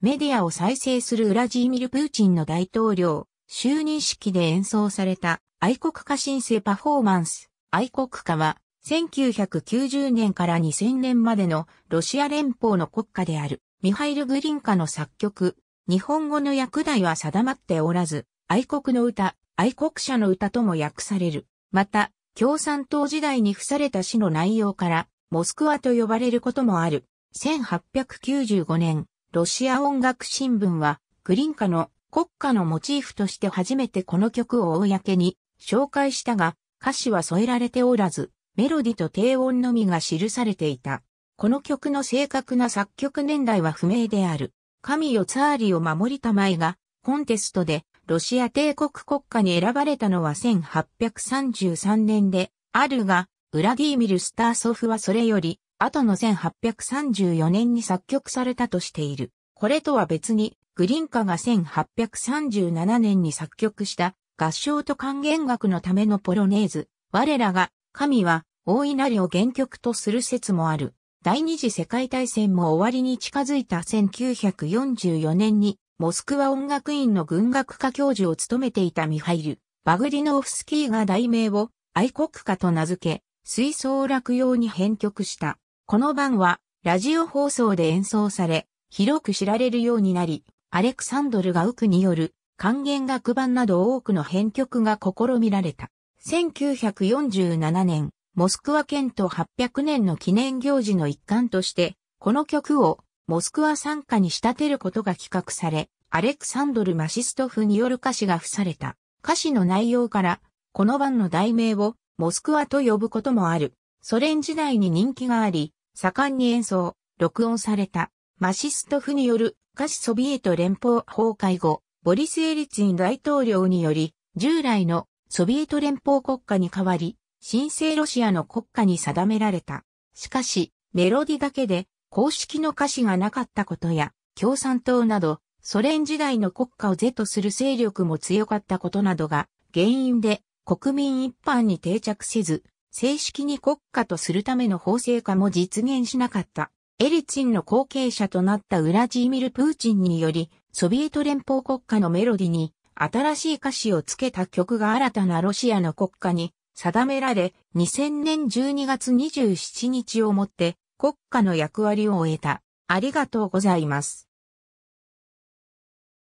メディアを再生するウラジーミル・プーチンの大統領、就任式で演奏された愛国歌申請パフォーマンス。愛国歌は1990年から2000年までのロシア連邦の国歌であるミハイル・グリンカの作曲。日本語の訳題は定まっておらず、愛国の歌、愛国者の歌とも訳される。また、共産党時代に付された詩の内容から、モスクワと呼ばれることもある。1895年、ロシア音楽新聞は、グリンカの国歌のモチーフとして初めてこの曲を公に紹介したが、歌詞は添えられておらず、メロディと低音のみが記されていた。この曲の正確な作曲年代は不明である。神よツァーリを守りたまえが、コンテストでロシア帝国国家に選ばれたのは1833年で、あるが、ウラディーミル・スターソフはそれより後の1834年に作曲されたとしている。これとは別に、グリンカが1837年に作曲した合唱と還元楽のためのポロネーズ、我らが、神は、大いなりを原曲とする説もある。第二次世界大戦も終わりに近づいた1944年に、モスクワ音楽院の軍学科教授を務めていたミハイル、バグリノフスキーが題名を愛国歌と名付け、吹奏楽用に編曲した。この版は、ラジオ放送で演奏され、広く知られるようになり、アレクサンドル・ガウクによる還元楽版など多くの編曲が試みられた。1947年、モスクワ県と800年の記念行事の一環として、この曲をモスクワ参加に仕立てることが企画され、アレクサンドル・マシストフによる歌詞が付された。歌詞の内容から、この版の題名をモスクワと呼ぶこともある。ソ連時代に人気があり、盛んに演奏、録音された、マシストフによる歌詞ソビエト連邦崩壊後、ボリス・エリツィン大統領により、従来のソビエト連邦国家に代わり、新生ロシアの国家に定められた。しかし、メロディだけで公式の歌詞がなかったことや、共産党など、ソ連時代の国家を是とする勢力も強かったことなどが原因で国民一般に定着せず、正式に国家とするための法制化も実現しなかった。エリツィンの後継者となったウラジーミル・プーチンにより、ソビエト連邦国家のメロディに新しい歌詞をつけた曲が新たなロシアの国家に定められ、2000年12月27日をもって国家の役割を終えた。ありがとうございます。